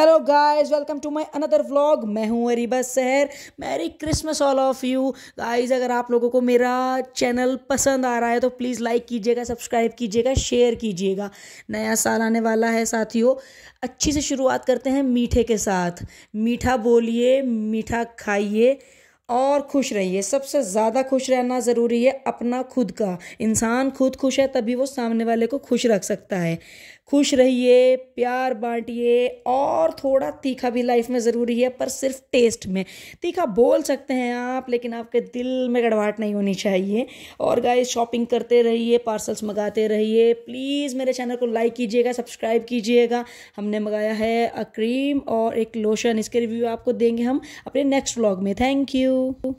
Hello guys welcome to my another vlog मैं हूँ Ariba Sahar merry Christmas all of you guys अगर आप लोगों को मेरा चैनल पसंद आ रहा है तो प्लीज़ लाइक कीजिएगा सब्सक्राइब कीजिएगा शेयर कीजिएगा नया साल आने वाला है साथियों अच्छी से शुरुआत करते हैं मीठे के साथ मीठा बोलिए मीठा खाइए और खुश रहिए सबसे ज़्यादा खुश रहना ज़रूरी है अपना खुद का इंसान खुद खुश है तभी वो सामने वाले को खुश रख सकता है खुश रहिए प्यार बांटिए और थोड़ा तीखा भी लाइफ में ज़रूरी है पर सिर्फ टेस्ट में तीखा बोल सकते हैं आप लेकिन आपके दिल में गड़वाहट नहीं होनी चाहिए और गाइस शॉपिंग करते रहिए पार्सल्स मंगाते रहिए प्लीज़ मेरे चैनल को लाइक कीजिएगा सब्सक्राइब कीजिएगा हमने मंगाया है अ क्रीम और एक लोशन इसके रिव्यू आपको देंगे हम अपने नेक्स्ट व्लॉग में थैंक यू you.